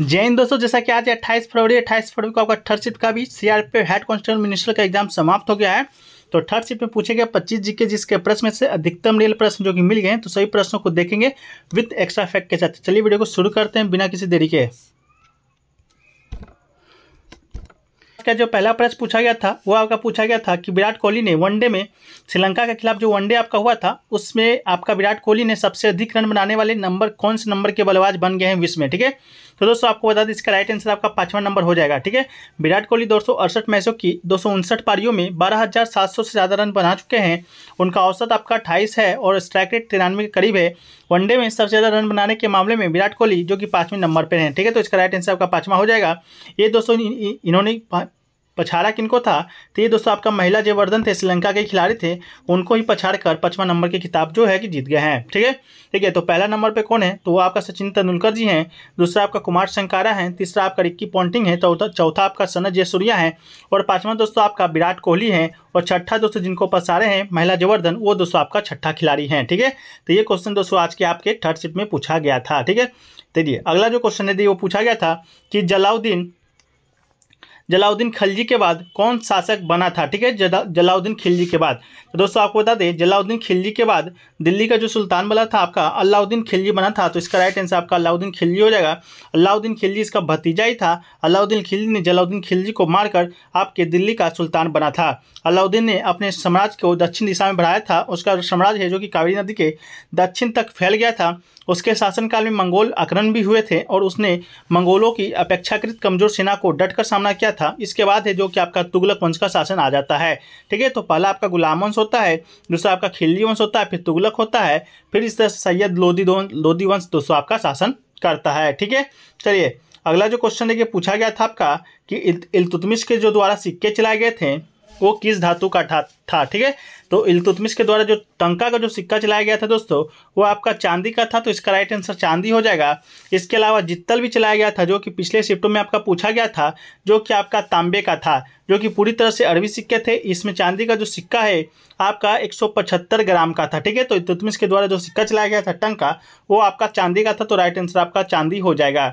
जैन दोस्तों जैसा कि आज 28 फरवरी 28 फरवरी को आपका थर्ड शिफ्ट का भी सीआरपीएफ हेड कॉन्स्टेबल मिनिस्टर का एग्जाम समाप्त हो गया है तो थर्ड शिफ्ट में पूछे गए पच्चीस जी के जिसके प्रश्न में से अधिकतम रेल प्रश्न जो कि मिल गए हैं तो सभी प्रश्नों को देखेंगे विद एक्स्ट्रा फैक्ट के साथ चलिए वीडियो को शुरू करते हैं बिना किसी देरी के का जो पहला प्रश्न पूछा गया था वो आपका पूछा गया था कि विराट कोहली ने वनडे में श्रीलंका के खिलाफ जो वनडे आपका हुआ था उसमें आपका विराट कोहली ने सबसे अधिक रन बनाने वाले नंबर कौन से नंबर के बल्लेबाज बन गए हैं विश्व में ठीक है तो दोस्तों आपको बता दें इसका राइट आंसर आपका पांचवा नंबर हो जाएगा ठीक है विराट कोहली दो सौ अड़सठ मैचों की दो सौ उनसठ पारियों में बारह हज़ार सात सौ से ज़्यादा रन बना चुके हैं उनका औसत आपका अट्ठाईस है और स्ट्राइक रेट तिरानवे के करीब है वनडे में सबसे ज़्यादा रन बनाने के मामले में विराट कोहली जो कि पाँचवें नंबर पर है ठीक है तो इसका राइट आंसर आपका पाँचवा हो जाएगा ये दोस्तों इन्होंने पछाड़ा किनको था तो ये दोस्तों आपका महिला जयवर्धन थे श्रीलंका के खिलाड़ी थे उनको ही पछाड़ कर पचवा नंबर की किताब जो है कि जीत गए हैं ठीक है ठीक है तो पहला नंबर पे कौन है तो वो आपका सचिन तेंदुलकर जी हैं दूसरा आपका कुमार शंकारा है तीसरा आपका रिक्की पॉन्टिंग है चौथा चौथा आपका सनत जयसूर्या है और पाँचवा दोस्तों आपका विराट कोहली है और छठा दोस्तों जिनको पसारे हैं महिला जयवर्धन वो दोस्तों आपका छठा खिलाड़ी हैं ठीक है तो ये क्वेश्चन दोस्तों आज के आपके थर्ड शिफ्ट में पूछा गया था ठीक है देखिए तो अगला जो क्वेश्चन है तो वो पूछा गया था कि जलाउद्दीन जलाउद्दीन खिलजी के बाद कौन शासक बना था ठीक है जलाउद्दीन खिलजी के बाद तो दोस्तों आपको बता दें जलाउद्दीन खिलजी के बाद दिल्ली का जो सुल्तान बना था आपका अलाउद्दीन खिलजी बना था तो इसका राइट आंसर आपका अलाउद्दीन खिलजी हो जाएगा अलाउद्दीन खिलजी इसका भतीजा ही था अलाउद्दीन खिलजी ने जलाउद्दीन खिलजी को मारकर आपके दिल्ली का सुल्तान बना था अलाउद्दीन ने अपने साम्राज्य को दक्षिण दिशा में बढ़ाया था उसका साम्राज्य है जो कि कावेरी नदी के दक्षिण तक फैल गया था उसके शासनकाल में मंगोल आक्रमण भी हुए थे और उसने मंगोलों की अपेक्षाकृत कमजोर सेना को डट कर सामना किया था इसके बाद है जो कि आपका तुगलक वंश का शासन आ जाता है ठीक है तो पहला आपका गुलाम वंश होता है दूसरा आपका खिल्ली वंश होता है फिर तुगलक होता है फिर इस तरह सैयद लोधी लोधी वंश दोस्तों आपका शासन करता है ठीक है चलिए अगला जो क्वेश्चन है पूछा गया था आपका कि इल्तुतमिश के जो द्वारा सिक्के चलाए गए थे वो किस धातु का था था ठीक है तो इलतुतमिश के द्वारा जो टंका का जो सिक्का चलाया गया था दोस्तों वो आपका चांदी का था तो इसका राइट आंसर चांदी हो जाएगा इसके अलावा जित्तल भी चलाया गया था जो कि पिछले शिफ्टों में आपका पूछा गया था जो कि आपका तांबे का था जो कि पूरी तरह से अरबी सिक्के थे इसमें चांदी का जो सिक्का है आपका एक ग्राम का था ठीक है तो इलतुतमिश के द्वारा जो सिक्का चलाया गया था टंका वो आपका चांदी का था तो राइट आंसर आपका चांदी हो जाएगा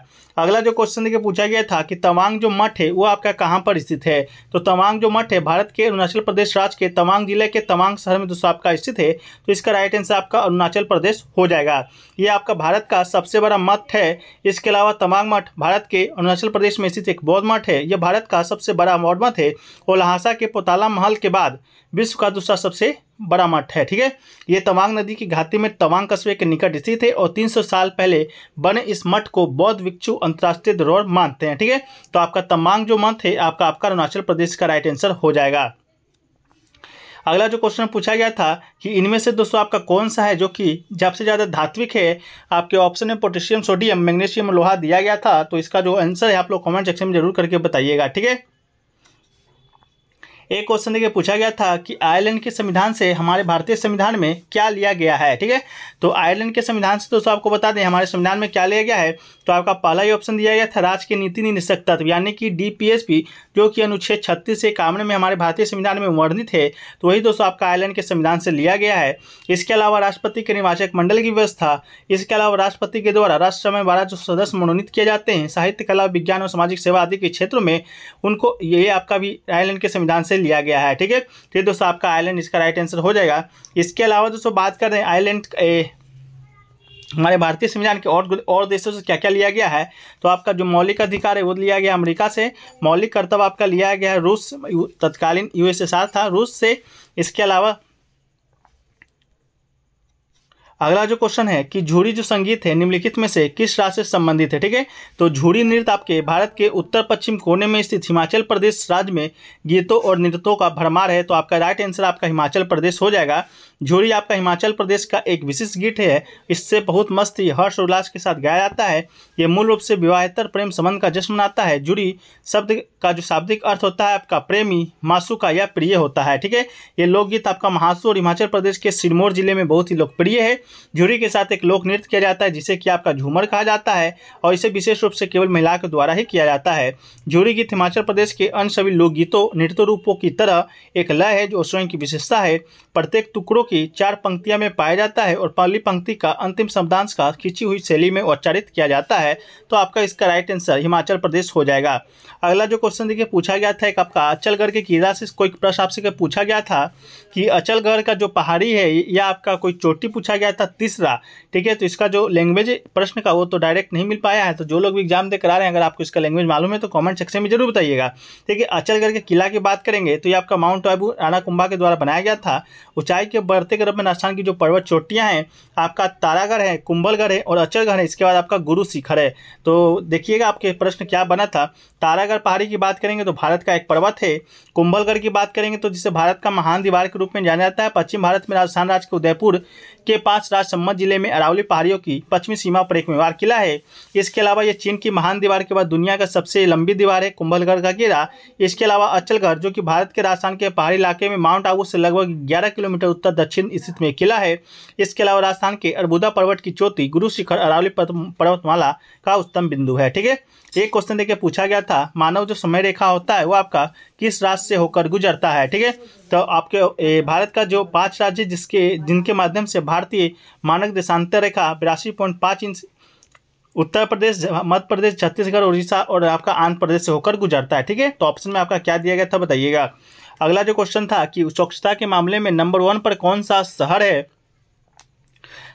अगला जो क्वेश्चन देखिए पूछा गया था कि तवांग जो मठ है वो आपका कहाँ पर स्थित है तो तवांग जो मठ है भारत के अरुणाचल प्रदेश राज्य के तवांग तवांग जिले के तवांग शहर में दोस्तों आपका स्थित है तो इसका राइट आंसर आपका अरुणाचल प्रदेश हो जाएगा ये आपका भारत का सबसे बड़ा मठ है इसके अलावा तमांग मठ भारत के अरुणाचल प्रदेश में स्थित एक बौद्ध मठ है यह भारत का सबसे बड़ा मौध मठ है और लहासा के पोताला महल के बाद विश्व का दूसरा सबसे बड़ा मठ है ठीक है ये तवांग नदी की घाटी में तवांग कस्बे के निकट स्थित है और 300 साल पहले बने इस मठ को बौद्ध भिक्षु अंतर्राष्ट्रीय धरोहर मानते हैं ठीक है तो आपका तवांग जो मठ है आपका आपका अरुणाचल प्रदेश का राइट आंसर हो जाएगा अगला जो क्वेश्चन पूछा गया था कि इनमें से दोस्तों आपका कौन सा है जो कि सबसे ज़्यादा धात्विक है आपके ऑप्शन में पोटेशियम सोडियम मैग्नीशियम लोहा दिया गया था तो इसका जो आंसर है आप लोग कमेंट सेक्शन में जरूर करके बताइएगा ठीक है एक क्वेश्चन देखिए पूछा गया था कि आयरलैंड के संविधान से हमारे भारतीय संविधान में क्या लिया गया है ठीक है तो आयरलैंड के संविधान से दोस्तों आपको बता दें हमारे संविधान में क्या लिया गया है तो आपका पहला ही ऑप्शन दिया गया था राज की नीति निशक तत्व तो यानी कि डी जो कि अनुच्छेद छत्तीस एक में हमारे भारतीय संविधान में वर्णित है तो वही दोस्तों आपका आयरलैंड के संविधान से लिया गया है इसके अलावा राष्ट्रपति के निर्वाचक मंडल की व्यवस्था इसके अलावा राष्ट्रपति के द्वारा राष्ट्र में बारह जो सदस्य मनोनीत किए जाते हैं साहित्य कला विज्ञान और सामाजिक सेवा आदि के क्षेत्रों में उनको ये आपका भी आयरलैंड के संविधान से लिया गया है ठीक है ठीक तो दोस्तों आपका आइलैंड इसका राइट आंसर हो जाएगा इसके अलावा दोस्तों बात कर रहे हैं आइलैंड हमारे भारतीय संविधान के और और देशों से क्या क्या लिया गया है तो आपका जो मौलिक अधिकार है वो लिया गया अमेरिका से मौलिक कर्तव्य आपका लिया गया है रूस तत्कालीन यूएसएसआर था रूस से इसके अलावा अगला जो क्वेश्चन है कि झूरी जो संगीत है निम्नलिखित में से किस राज्य से संबंधित है ठीक है तो झूरी नृत्य आपके भारत के उत्तर पश्चिम कोने में स्थित हिमाचल प्रदेश राज्य में गीतों और नृत्यों का भरमार है तो आपका राइट आंसर आपका हिमाचल प्रदेश हो जाएगा झूरी आपका हिमाचल प्रदेश का एक विशिष्ट गीत है इससे बहुत मस्ती हर्ष उल्लास के साथ गाया जाता है ये मूल रूप से विवाहतर प्रेम संबंध का जश्न मनाता है झूरी शब्द का जो शाब्दिक अर्थ होता है आपका प्रेमी मासू का या प्रिय होता है ठीक है ये लोकगीत आपका महासू और हिमाचल प्रदेश के सिरमौर जिले में बहुत ही लोकप्रिय है झूरी के साथ एक लोक नृत्य किया जाता है जिसे कि आपका झूमर कहा जाता है और इसे विशेष रूप से केवल महिला के द्वारा ही किया जाता है झूरी गीत हिमाचल प्रदेश के अन्य सभी लोकगीतों नृत्य रूपों की तरह एक लय है जो स्वयं की विशेषता है प्रत्येक टुकड़ों कि चार पंक्तियां में पाया जाता है और पहली पंक्ति का अंतिम शब्दांश का खींची हुई शैली में उच्चारित किया जाता है तो आपका इसका राइट आंसर हिमाचल प्रदेश हो जाएगा अगला जो क्वेश्चन देखिए पूछा गया था एक आपका अचलगढ़ के किला से कोई प्रश्न आपसे पूछा गया था कि अचलगढ़ का जो पहाड़ी है या आपका कोई चोटी पूछा गया था तीसरा ठीक है तो इसका जो लैंग्वेज प्रश्न का वो तो डायरेक्ट नहीं मिल पाया है तो जो लोग भी एग्जाम देकर आ रहे हैं अगर आपको इसका लैंग्वेज मालूम है तो कॉमेंट सेक्शन में जरूर बताइएगा ठीक है अचलगढ़ के किला की बात करेंगे तो ये आपका माउंट आबू राणा कुंभा के द्वारा बनाया गया था ऊंचाई के बढ़ते क्रम में राजस्थान की जो पर्वत चोटियाँ हैं आपका तारागढ़ है कुंभलगढ़ है और अचलगढ़ है इसके बाद आपका गुरु शिखर है तो देखिएगा आपके प्रश्न क्या बना था तारागढ़ पहाड़ी की बात करेंगे तो भारत का एक पर्वत है कुंभलगढ़ की बात करेंगे तो जिसे भारत का महान दीवार के रूप में जाना जाता है पश्चिम भारत में राजस्थान राज्य के उदयपुर के पास राजसम्मत जिले में अरावली पहाड़ियों की पश्चिमी सीमा पर एक मेवार किला है इसके अलावा यह चीन की महान दीवार के बाद दुनिया का सबसे लंबी दीवार है कुंभलगढ़ का गिरा इसके अलावा अचलगढ़ जो कि भारत के राजस्थान के पहाड़ी इलाके में माउंट आबू से लगभग ग्यारह किलोमीटर उत्तर दक्षिण स्थित में किला है इसके अलावा राजस्थान के अरबुदा पर्वत की चोटी गुरु शिखर अरावली पर्वतमाला का उत्तम बिंदु है ठीक है एक क्वेश्चन देखिए पूछा गया था मानव जो समय रेखा होता है वो आपका किस राज्य से होकर गुजरता है ठीक है तो आपके भारत का जो पांच राज्य जिसके जिनके माध्यम से भारतीय मानक देशांतर रेखा बिरासी इंच उत्तर प्रदेश मध्य प्रदेश छत्तीसगढ़ उड़ीसा और आपका आंध्र प्रदेश से होकर गुजरता है ठीक है तो ऑप्शन में आपका क्या दिया गया था बताइएगा अगला जो क्वेश्चन था कि स्वच्छता के मामले में नंबर वन पर कौन सा शहर है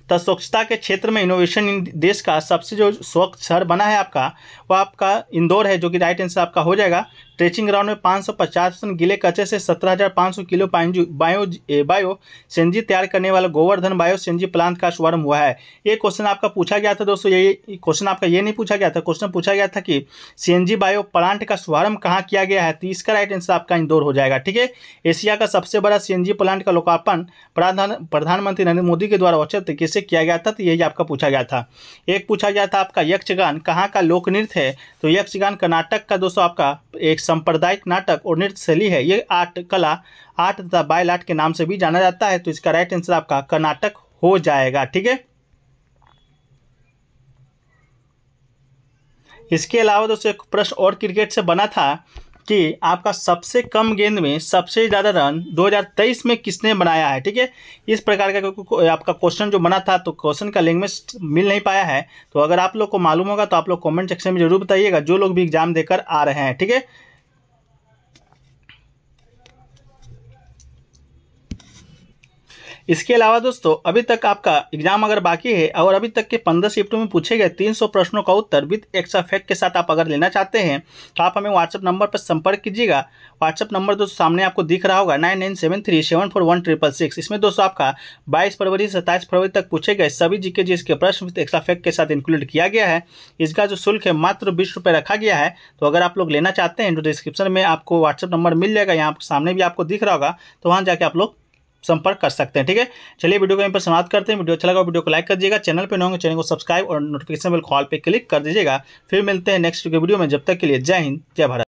तो स्वच्छता के क्षेत्र में इनोवेशन इन देश का सबसे जो स्वच्छ शहर बना है आपका वह आपका इंदौर है जो कि राइट आंसर आपका हो जाएगा ट्रेचिंग ग्राउंड में 550 टन गीले कचरे से 17,500 किलो बायो बायो सेंजी तैयार करने वाला गोवर्धन बायो सेंजी प्लांट का शुभारंभ हुआ है ये क्वेश्चन आपका पूछा गया था दोस्तों ये क्वेश्चन आपका ये नहीं पूछा गया था क्वेश्चन पूछा गया था कि सी बायो प्लांट का शुभारंभ कहाँ किया गया है तो इसका राइट आंसर आपका इंदौर हो जाएगा ठीक है एशिया का सबसे बड़ा सी प्लांट का लोकार्पण प्रधान प्रधानमंत्री नरेंद्र मोदी के द्वारा औचित तरीके से किया गया था तो यही आपका पूछा गया था एक पूछा गया था आपका यक्षगान कहाँ का लोक नृत्य है तो यक्षगान कर्नाटक का दोस्तों आपका एक सांप्रदायिक नाटक और नृत्य शैली है ये आर्ट कला आर्ट तथा बायल आर्ट के नाम से भी जाना जाता है तो इसका राइट आंसर आपका कर्नाटक हो जाएगा ठीक है इसके अलावा दोस्तों एक प्रश्न और क्रिकेट से बना था कि आपका सबसे कम गेंद में सबसे ज़्यादा रन 2023 में किसने बनाया है ठीक है इस प्रकार का आपका क्वेश्चन जो बना था तो क्वेश्चन का लिंक में मिल नहीं पाया है तो अगर आप लोग को मालूम होगा तो आप लोग कमेंट सेक्शन में जरूर बताइएगा जो लोग भी एग्जाम देकर आ रहे हैं ठीक है थीके? इसके अलावा दोस्तों अभी तक आपका एग्जाम अगर बाकी है और अभी तक के पंद्रह शिफ्टों में पूछे गए तीन सौ प्रश्नों का उत्तर विद एक्सा फैक्ट के साथ आप अगर लेना चाहते हैं तो आप हमें व्हाट्सअप नंबर पर संपर्क कीजिएगा व्हाट्सअप नंबर दोस्तों सामने आपको दिख रहा होगा nine nine seven three seven four one triple six इसमें दोस्तों आपका बाईस फरवरी सत्ताईस फरवरी तक पूछे गए सभी के जी के प्रश्न विद एक्सा फैक्ट के साथ इंक्लूड किया गया है इसका जो शुल्क है मात्र बीस रुपये रखा गया है तो अगर आप लोग लेना चाहते हैं तो डिस्क्रिप्शन में आपको व्हाट्सअप नंबर मिल जाएगा यहाँ सामने भी आपको दिख रहा होगा तो वहाँ जाके आप लोग संपर्क कर सकते हैं ठीक है चलिए वीडियो को यहीं पर समाप्त करते हैं वीडियो अच्छा लगा वीडियो को लाइक कर दीजिएगा चैनल पर होंगे चैनल को सब्सक्राइब और नोटिफिकेशन बिल कॉल पर क्लिक कर दीजिएगा फिर मिलते हैं नेक्स्ट वीडियो में जब तक के लिए जय हिंद जय भारत